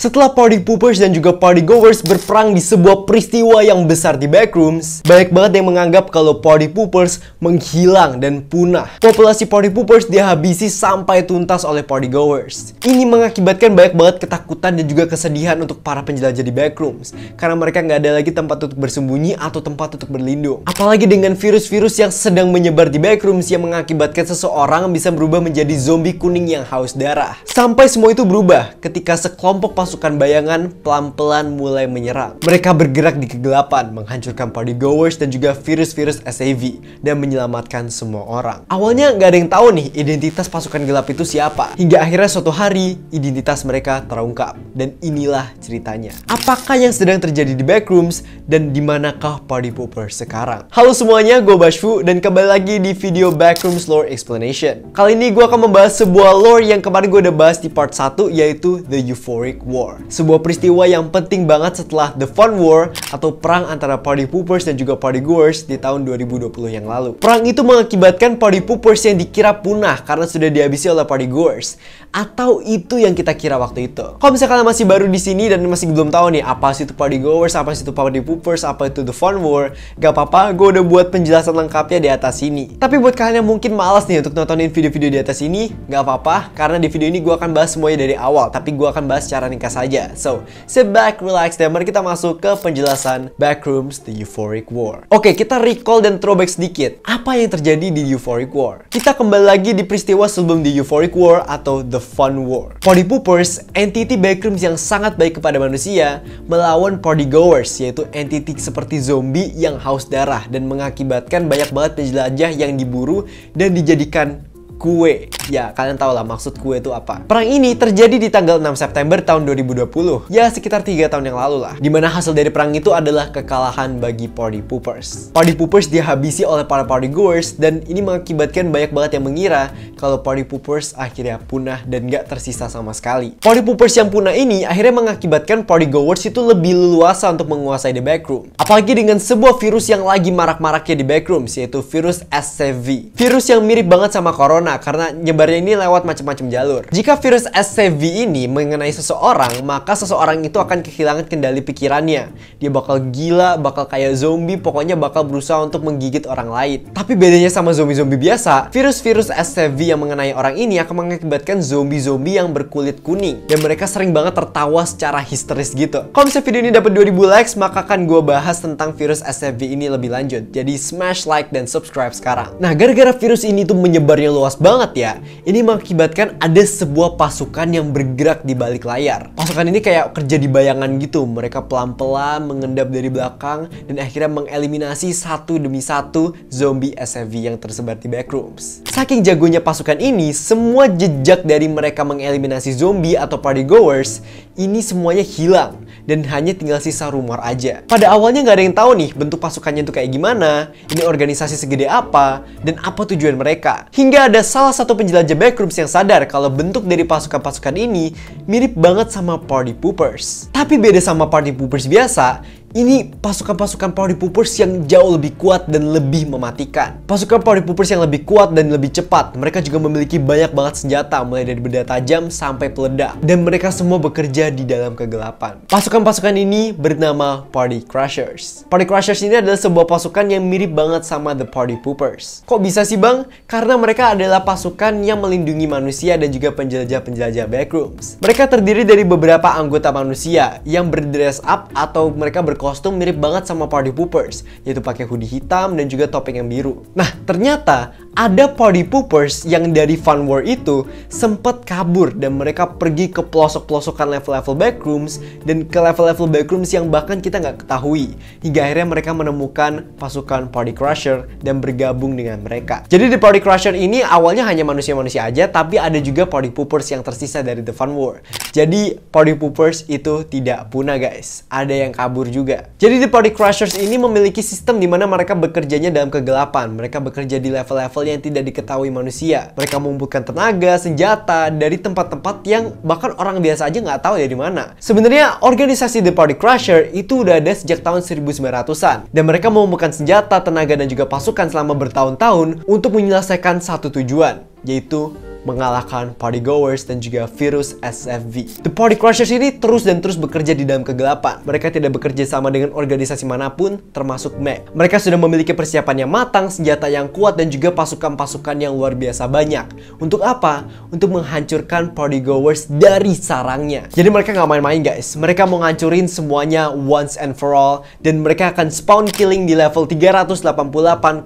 Setelah party poopers dan juga party goers berperang di sebuah peristiwa yang besar di backrooms, banyak banget yang menganggap kalau party poopers menghilang dan punah. Populasi party poopers dihabisi sampai tuntas oleh party goers. Ini mengakibatkan banyak banget ketakutan dan juga kesedihan untuk para penjelajah di backrooms, karena mereka nggak ada lagi tempat untuk bersembunyi atau tempat untuk berlindung. Apalagi dengan virus-virus yang sedang menyebar di backrooms yang mengakibatkan seseorang bisa berubah menjadi zombie kuning yang haus darah. Sampai semua itu berubah ketika sekelompok pasukan pasukan bayangan pelan-pelan mulai menyerang. Mereka bergerak di kegelapan, menghancurkan party goers dan juga virus-virus SAV, dan menyelamatkan semua orang. Awalnya nggak ada yang tahu nih identitas pasukan gelap itu siapa. Hingga akhirnya suatu hari, identitas mereka terungkap. Dan inilah ceritanya. Apakah yang sedang terjadi di Backrooms, dan di manakah Party Pooper sekarang? Halo semuanya, gue Bashfu, dan kembali lagi di video Backrooms Lore Explanation. Kali ini gue akan membahas sebuah lore yang kemarin gue udah bahas di part 1, yaitu The Euphoric War. War. Sebuah peristiwa yang penting banget setelah The Fun War atau perang antara party poopers dan juga party goers di tahun 2020 yang lalu. Perang itu mengakibatkan party poopers yang dikira punah karena sudah dihabisi oleh party goers atau itu yang kita kira waktu itu. Kalau misalnya kalian masih baru di sini dan masih belum tahu nih apa sih itu party goers, apa sih itu party poopers, apa itu the fun war, gak apa-apa, gue udah buat penjelasan lengkapnya di atas sini. Tapi buat kalian yang mungkin malas nih untuk nontonin video-video di atas sini, gak apa-apa, karena di video ini gue akan bahas semuanya dari awal, tapi gue akan bahas secara ringkas saja. So, sit back, relax, dan mari kita masuk ke penjelasan Backrooms The Euphoric War. Oke, kita recall dan throwback sedikit. Apa yang terjadi di Euphoric War? Kita kembali lagi di peristiwa sebelum di Euphoric War atau The Fun War. Party Poopers, entity backrooms yang sangat baik kepada manusia, melawan party goers, yaitu entity seperti zombie yang haus darah dan mengakibatkan banyak banget penjelajah yang diburu dan dijadikan kue. Ya, kalian tau lah maksud kue itu apa. Perang ini terjadi di tanggal 6 September tahun 2020. Ya, sekitar 3 tahun yang lalu lah. Dimana hasil dari perang itu adalah kekalahan bagi party poopers. Party poopers dihabisi oleh para party goers dan ini mengakibatkan banyak banget yang mengira kalau party poopers akhirnya punah dan gak tersisa sama sekali. Party poopers yang punah ini akhirnya mengakibatkan party goers itu lebih leluasa untuk menguasai the backroom. Apalagi dengan sebuah virus yang lagi marak-maraknya di backroom, yaitu virus SCV. Virus yang mirip banget sama corona corona karena nyebarnya ini lewat macam-macam jalur. Jika virus SCV ini mengenai seseorang, maka seseorang itu akan kehilangan kendali pikirannya. Dia bakal gila, bakal kayak zombie, pokoknya bakal berusaha untuk menggigit orang lain. Tapi bedanya sama zombie-zombie biasa, virus-virus SCV yang mengenai orang ini akan mengakibatkan zombie-zombie yang berkulit kuning. Dan mereka sering banget tertawa secara histeris gitu. Kalau misalnya video ini dapat 2000 likes, maka akan gue bahas tentang virus SCV ini lebih lanjut. Jadi smash like dan subscribe sekarang. Nah, gara-gara virus ini tuh menyebarnya luas banget ya, ini mengakibatkan ada sebuah pasukan yang bergerak di balik layar. Pasukan ini kayak kerja di bayangan gitu, mereka pelan-pelan mengendap dari belakang dan akhirnya mengeliminasi satu demi satu zombie SUV yang tersebar di backrooms. Saking jagonya pasukan ini, semua jejak dari mereka mengeliminasi zombie atau party goers ini semuanya hilang dan hanya tinggal sisa rumor aja. Pada awalnya nggak ada yang tahu nih bentuk pasukannya itu kayak gimana, ini organisasi segede apa, dan apa tujuan mereka. Hingga ada salah satu penjelajah backrooms yang sadar kalau bentuk dari pasukan-pasukan ini mirip banget sama Party Poopers. Tapi beda sama Party Poopers biasa, ini pasukan-pasukan Power Poopers yang jauh lebih kuat dan lebih mematikan. Pasukan Power Poopers yang lebih kuat dan lebih cepat. Mereka juga memiliki banyak banget senjata, mulai dari benda tajam sampai peledak. Dan mereka semua bekerja di dalam kegelapan. Pasukan-pasukan ini bernama Party Crushers. Party Crushers ini adalah sebuah pasukan yang mirip banget sama The Party Poopers. Kok bisa sih bang? Karena mereka adalah pasukan yang melindungi manusia dan juga penjelajah-penjelajah backrooms. Mereka terdiri dari beberapa anggota manusia yang berdress up atau mereka ber berkostum mirip banget sama Party Poopers, yaitu pakai hoodie hitam dan juga topeng yang biru. Nah, ternyata ada party poopers yang dari Fun War itu sempat kabur dan mereka pergi ke pelosok-pelosokan level-level backrooms dan ke level-level backrooms yang bahkan kita nggak ketahui. Hingga akhirnya mereka menemukan pasukan Party Crusher dan bergabung dengan mereka. Jadi di Party Crusher ini awalnya hanya manusia-manusia aja, tapi ada juga Party Poopers yang tersisa dari The Fun War. Jadi Party Poopers itu tidak punah guys, ada yang kabur juga. Jadi The Party Crushers ini memiliki sistem di mana mereka bekerjanya dalam kegelapan, mereka bekerja di level-level yang tidak diketahui manusia. Mereka mengumpulkan tenaga, senjata dari tempat-tempat yang bahkan orang biasa aja nggak tahu ya dari mana. Sebenarnya organisasi The Party Crusher itu udah ada sejak tahun 1900-an dan mereka mengumpulkan senjata, tenaga dan juga pasukan selama bertahun-tahun untuk menyelesaikan satu tujuan, yaitu mengalahkan partygoers dan juga virus SFV. The Party Crushers ini terus dan terus bekerja di dalam kegelapan. Mereka tidak bekerja sama dengan organisasi manapun, termasuk Mac. Mereka sudah memiliki persiapan yang matang, senjata yang kuat, dan juga pasukan-pasukan yang luar biasa banyak. Untuk apa? Untuk menghancurkan partygoers dari sarangnya. Jadi mereka nggak main-main guys. Mereka mau ngancurin semuanya once and for all, dan mereka akan spawn killing di level 388,1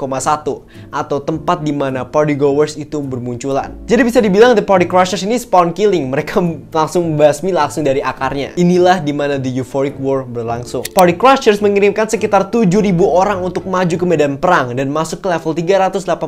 atau tempat di mana partygoers itu bermunculan. Jadi jadi bisa dibilang The Party Crushers ini spawn killing. Mereka langsung basmi langsung dari akarnya. Inilah dimana The Euphoric War berlangsung. Party Crushers mengirimkan sekitar 7.000 orang untuk maju ke medan perang dan masuk ke level 388,1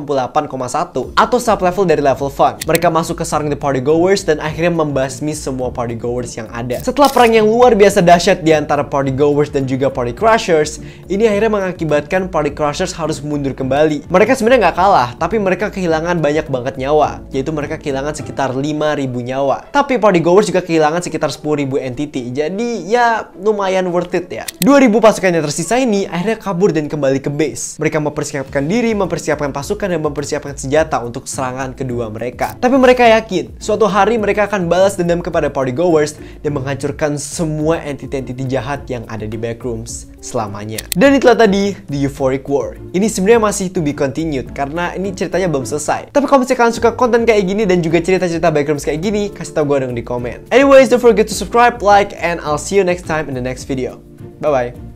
atau sub level dari level fun. Mereka masuk ke sarang The Party Goers dan akhirnya membasmi semua Party Goers yang ada. Setelah perang yang luar biasa dahsyat di antara Party Goers dan juga Party Crushers, ini akhirnya mengakibatkan Party Crushers harus mundur kembali. Mereka sebenarnya nggak kalah, tapi mereka kehilangan banyak banget nyawa, yaitu mereka mereka kehilangan sekitar 5.000 nyawa. Tapi partygoers juga kehilangan sekitar 10.000 entity. Jadi ya lumayan worth it ya. 2.000 pasukan yang tersisa ini akhirnya kabur dan kembali ke base. Mereka mempersiapkan diri, mempersiapkan pasukan, dan mempersiapkan senjata untuk serangan kedua mereka. Tapi mereka yakin, suatu hari mereka akan balas dendam kepada partygoers dan menghancurkan semua entity-entity jahat yang ada di backrooms selamanya. Dan itulah tadi The Euphoric War. Ini sebenarnya masih to be continued karena ini ceritanya belum selesai. Tapi kalau misalnya kalian suka konten kayak gini, gini dan juga cerita-cerita backrooms kayak gini, kasih tau gue dong di komen. Anyways, don't forget to subscribe, like, and I'll see you next time in the next video. Bye-bye.